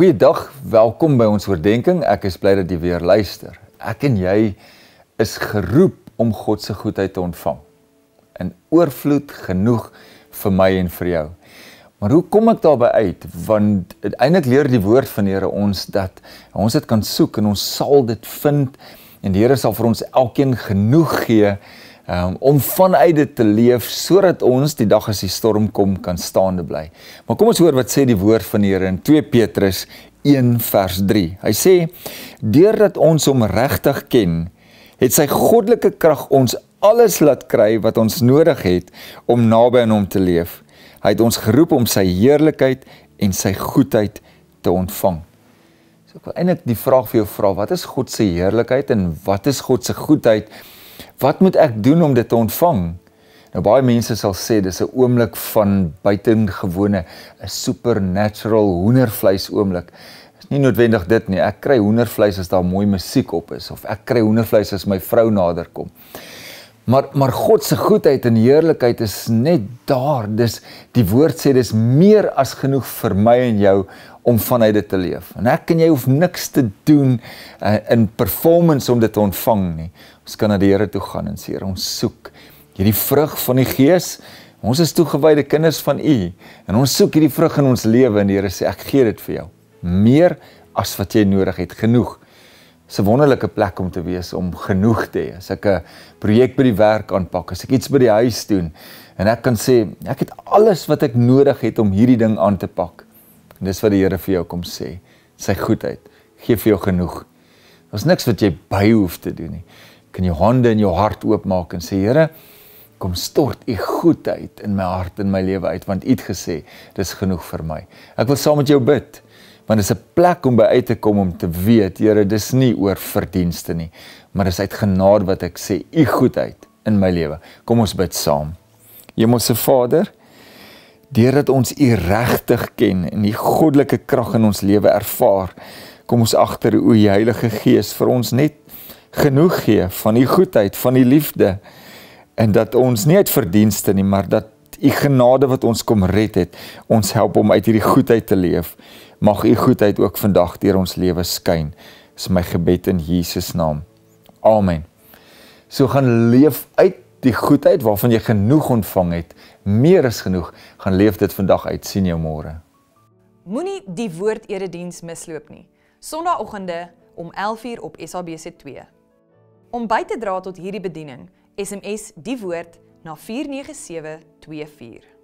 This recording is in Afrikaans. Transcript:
Goeiedag, welkom by ons oordeenking. Ek is bly dat jy weer luister. Ek en jy is geroep om God se goedheid te ontvang. In oorvloed genoeg vir my en vir jou. Maar hoe kom ek daarby uit? Want eintlik leer die woord van die Here ons dat ons dit kan soek en ons sal dit vind en die Here sal vir ons elkeen genoeg gee um, om vanuit dit te leef sodat ons die dag as die storm kom kan staande bly. Maar kom ons hoor wat sê die woord van die Here in 2 Petrus 1 vers 3. Hy sê deurdat ons hom regtig ken, het sy goddelike krag ons alles laat kry wat ons nodig het om naby aan hom te leef. Hy het ons geroep om sy heerlikheid en sy goedheid te ontvang. So ek wil eintlik die vraag vir jou vra, wat is God se heerlikheid en wat is God se goedheid? Wat moet ek doen om dit te ontvang? Nou baie mense sal sê dis 'n oomblik van buitengewone, 'n supernatural hoendervleis oomblik. Dis nie noodwendig dit nie. Ek kry hoendervleis as daar mooi musiek op is of ek kry hoendervleis as my vrou nader kom. Maar maar God se goedheid en heerlikheid is net daar. Dis die woord sê dis meer as genoeg vir my en jou om vanuit dit te leef. En ek en jy hoef niks te doen uh, in performance om dit te ontvang nie. Ons kan na die Here toe gaan en sê, "Here, ons soek hierdie vrug van die Gees. Ons is toegewyde kinders van U en ons soek hierdie vrug in ons lewe." En die Here sê, "Ek gee dit vir jou. Meer as wat jy nodig het, genoeg 'n wonderlike plek om te wees om genoeg te hê. As ek 'n projek by die werk aanpak, as ek iets by die huis doen en ek kan sê ek het alles wat ek nodig het om hierdie ding aan te pak. En dis wat die Here vir jou kom sê, sy goedheid gee vir jou genoeg. Daar's niks wat jy by hoef te doen nie. Kan jou hande en jou hart oopmaak en sê Here, kom stort u goedheid in my hart en my lewe uit want u het gesê dis genoeg vir my. Ek wil saam met jou bid want dit is 'n plek om by uit te kom om te weet, Here, dis nie oor verdienste nie, maar dis uit genade wat ek sê u goedheid in my lewe. Kom ons bid saam. Hemelse Vader, deurdat ons u regtig ken en die goddelike krag in ons lewe ervaar, kom ons agter u Heilige Gees vir ons net genoeg gee van u goedheid, van u liefde en dat ons nie uit verdienste nie, maar dat u genade wat ons kom red het, ons help om uit hierdie goedheid te leef. Mag u goedheid ook vandag deur ons lewe skyn. Dis my gebed in Jesus naam. Amen. So gaan leef uit die goedheid waarvan jy genoeg ontvang het. Meer is genoeg. Gaan leef dit vandag uit. Sien jou môre. Moenie die woord erediens misloop nie. Sondagoggende om 11:00 op SABC2. Om by te dra tot hierdie bediening, SMS die woord na 49724.